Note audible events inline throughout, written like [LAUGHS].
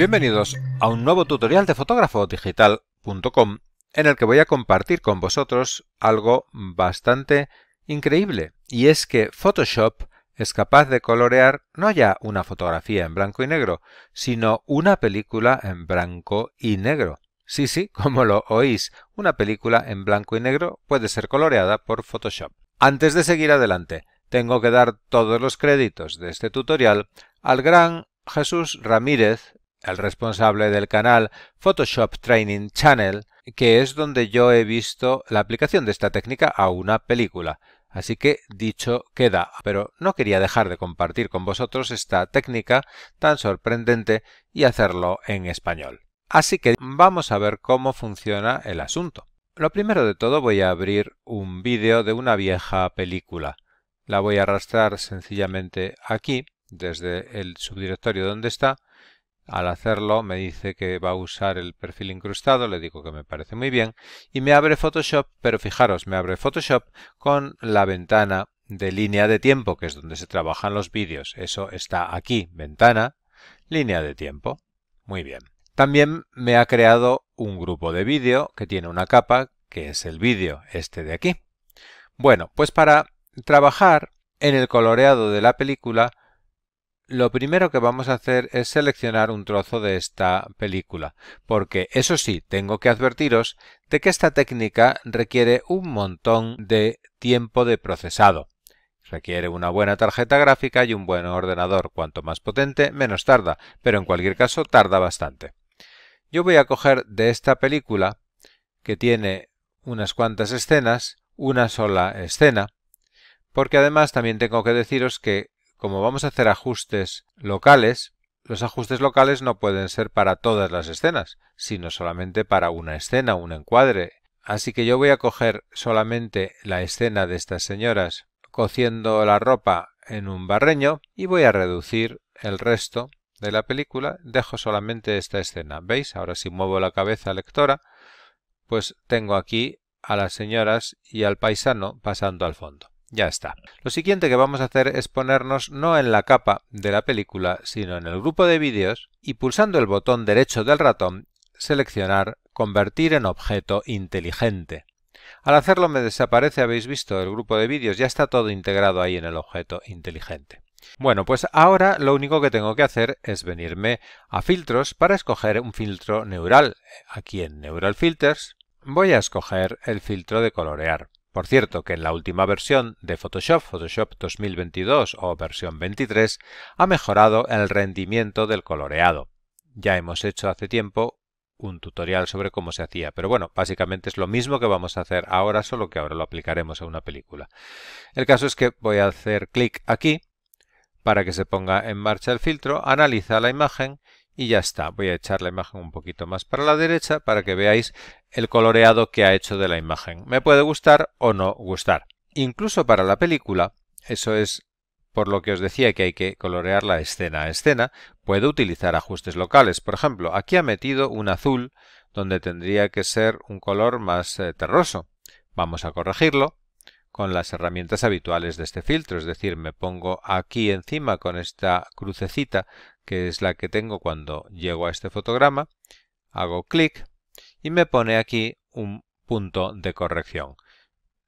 Bienvenidos a un nuevo tutorial de fotógrafodigital.com en el que voy a compartir con vosotros algo bastante increíble y es que Photoshop es capaz de colorear no ya una fotografía en blanco y negro, sino una película en blanco y negro. Sí, sí, [LAUGHS] como lo oís, una película en blanco y negro puede ser coloreada por Photoshop. Antes de seguir adelante, tengo que dar todos los créditos de este tutorial al gran Jesús Ramírez el responsable del canal Photoshop Training Channel, que es donde yo he visto la aplicación de esta técnica a una película. Así que dicho queda, pero no quería dejar de compartir con vosotros esta técnica tan sorprendente y hacerlo en español. Así que vamos a ver cómo funciona el asunto. Lo primero de todo voy a abrir un vídeo de una vieja película. La voy a arrastrar sencillamente aquí, desde el subdirectorio donde está, al hacerlo me dice que va a usar el perfil incrustado, le digo que me parece muy bien y me abre Photoshop, pero fijaros, me abre Photoshop con la ventana de línea de tiempo, que es donde se trabajan los vídeos. Eso está aquí, ventana, línea de tiempo. Muy bien. También me ha creado un grupo de vídeo que tiene una capa, que es el vídeo, este de aquí. Bueno, pues para trabajar en el coloreado de la película lo primero que vamos a hacer es seleccionar un trozo de esta película, porque eso sí, tengo que advertiros de que esta técnica requiere un montón de tiempo de procesado. Requiere una buena tarjeta gráfica y un buen ordenador. Cuanto más potente, menos tarda, pero en cualquier caso tarda bastante. Yo voy a coger de esta película, que tiene unas cuantas escenas, una sola escena, porque además también tengo que deciros que como vamos a hacer ajustes locales, los ajustes locales no pueden ser para todas las escenas, sino solamente para una escena, un encuadre. Así que yo voy a coger solamente la escena de estas señoras cociendo la ropa en un barreño y voy a reducir el resto de la película. Dejo solamente esta escena. ¿Veis? Ahora si muevo la cabeza lectora, pues tengo aquí a las señoras y al paisano pasando al fondo. Ya está. Lo siguiente que vamos a hacer es ponernos no en la capa de la película, sino en el grupo de vídeos y pulsando el botón derecho del ratón, seleccionar Convertir en objeto inteligente. Al hacerlo me desaparece, habéis visto, el grupo de vídeos, ya está todo integrado ahí en el objeto inteligente. Bueno, pues ahora lo único que tengo que hacer es venirme a filtros para escoger un filtro neural. Aquí en Neural Filters voy a escoger el filtro de colorear. Por cierto, que en la última versión de Photoshop, Photoshop 2022 o versión 23, ha mejorado el rendimiento del coloreado. Ya hemos hecho hace tiempo un tutorial sobre cómo se hacía. Pero bueno, básicamente es lo mismo que vamos a hacer ahora, solo que ahora lo aplicaremos a una película. El caso es que voy a hacer clic aquí para que se ponga en marcha el filtro, analiza la imagen y ya está. Voy a echar la imagen un poquito más para la derecha para que veáis el coloreado que ha hecho de la imagen. Me puede gustar o no gustar. Incluso para la película, eso es por lo que os decía que hay que colorear la escena a escena, puedo utilizar ajustes locales. Por ejemplo, aquí ha metido un azul donde tendría que ser un color más eh, terroso. Vamos a corregirlo con las herramientas habituales de este filtro, es decir, me pongo aquí encima con esta crucecita que es la que tengo cuando llego a este fotograma, hago clic y me pone aquí un punto de corrección.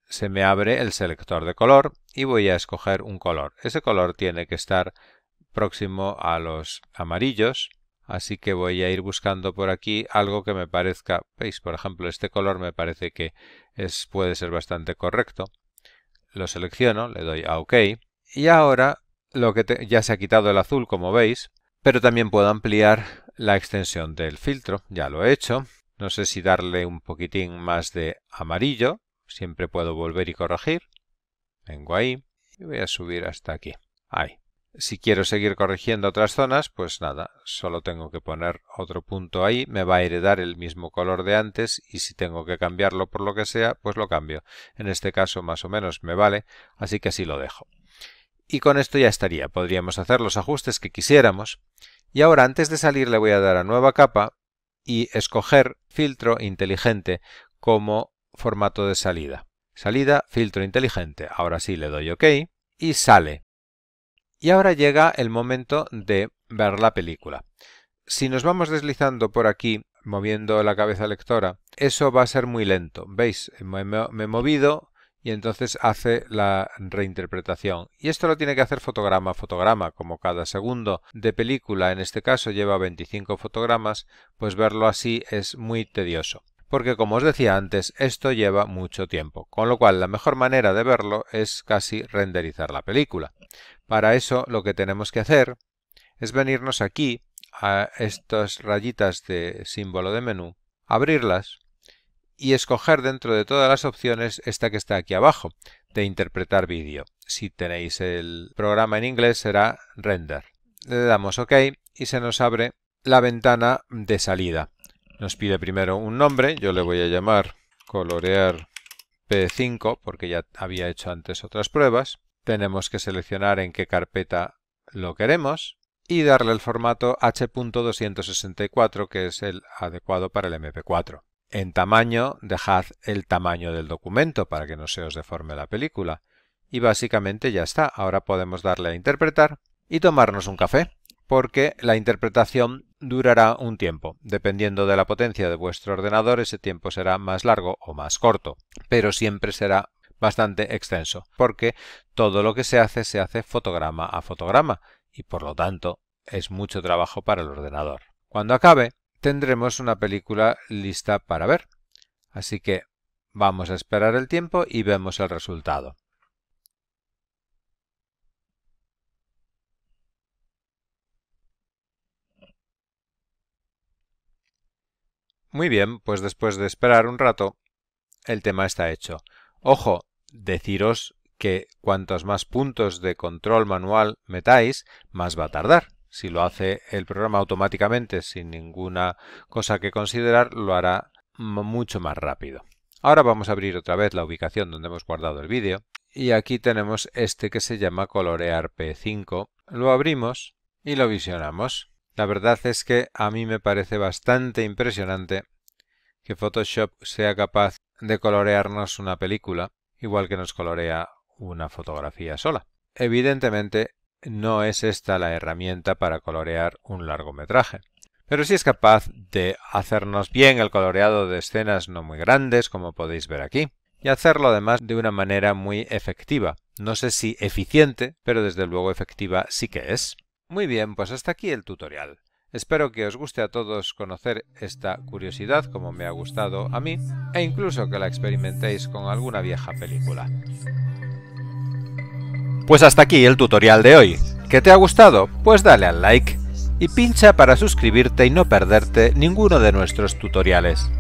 Se me abre el selector de color y voy a escoger un color. Ese color tiene que estar próximo a los amarillos, así que voy a ir buscando por aquí algo que me parezca, veis, por ejemplo, este color me parece que es, puede ser bastante correcto. Lo selecciono, le doy a OK y ahora lo que ya se ha quitado el azul, como veis, pero también puedo ampliar la extensión del filtro, ya lo he hecho. No sé si darle un poquitín más de amarillo, siempre puedo volver y corregir. Vengo ahí y voy a subir hasta aquí. Ahí. Si quiero seguir corrigiendo otras zonas, pues nada, solo tengo que poner otro punto ahí, me va a heredar el mismo color de antes y si tengo que cambiarlo por lo que sea, pues lo cambio. En este caso más o menos me vale, así que así lo dejo. Y con esto ya estaría, podríamos hacer los ajustes que quisiéramos. Y ahora antes de salir le voy a dar a nueva capa y escoger filtro inteligente como formato de salida. Salida, filtro inteligente. Ahora sí le doy OK y sale. Y ahora llega el momento de ver la película. Si nos vamos deslizando por aquí, moviendo la cabeza lectora, eso va a ser muy lento. ¿Veis? Me, he movido, y entonces hace la reinterpretación. Y esto lo tiene que hacer fotograma a fotograma, como cada segundo de película en este caso lleva 25 fotogramas, pues verlo así es muy tedioso. Porque como os decía antes, esto lleva mucho tiempo, con lo cual la mejor manera de verlo es casi renderizar la película. Para eso lo que tenemos que hacer es venirnos aquí a estas rayitas de símbolo de menú, abrirlas y escoger dentro de todas las opciones esta que está aquí abajo, de interpretar vídeo. Si tenéis el programa en inglés será render. Le damos OK y se nos abre la ventana de salida. Nos pide primero un nombre, yo le voy a llamar colorear P5 porque ya había hecho antes otras pruebas. Tenemos que seleccionar en qué carpeta lo queremos y darle el formato H.264 que es el adecuado para el MP4. En tamaño dejad el tamaño del documento para que no se os deforme la película. Y básicamente ya está. Ahora podemos darle a interpretar y tomarnos un café, porque la interpretación durará un tiempo. Dependiendo de la potencia de vuestro ordenador, ese tiempo será más largo o más corto, pero siempre será bastante extenso, porque todo lo que se hace se hace fotograma a fotograma y por lo tanto es mucho trabajo para el ordenador. Cuando acabe, tendremos una película lista para ver. Así que vamos a esperar el tiempo y vemos el resultado. Muy bien, pues después de esperar un rato, el tema está hecho. Ojo, deciros que cuantos más puntos de control manual metáis, más va a tardar. Si lo hace el programa automáticamente sin ninguna cosa que considerar, lo hará mucho más rápido. Ahora vamos a abrir otra vez la ubicación donde hemos guardado el vídeo y aquí tenemos este que se llama Colorear P5. Lo abrimos y lo visionamos. La verdad es que a mí me parece bastante impresionante que Photoshop sea capaz de colorearnos una película igual que nos colorea una fotografía sola. Evidentemente no es esta la herramienta para colorear un largometraje. Pero sí es capaz de hacernos bien el coloreado de escenas no muy grandes, como podéis ver aquí, y hacerlo además de una manera muy efectiva. No sé si eficiente, pero desde luego efectiva sí que es. Muy bien, pues hasta aquí el tutorial. Espero que os guste a todos conocer esta curiosidad como me ha gustado a mí e incluso que la experimentéis con alguna vieja película. Pues hasta aquí el tutorial de hoy. ¿Que te ha gustado? Pues dale al like y pincha para suscribirte y no perderte ninguno de nuestros tutoriales.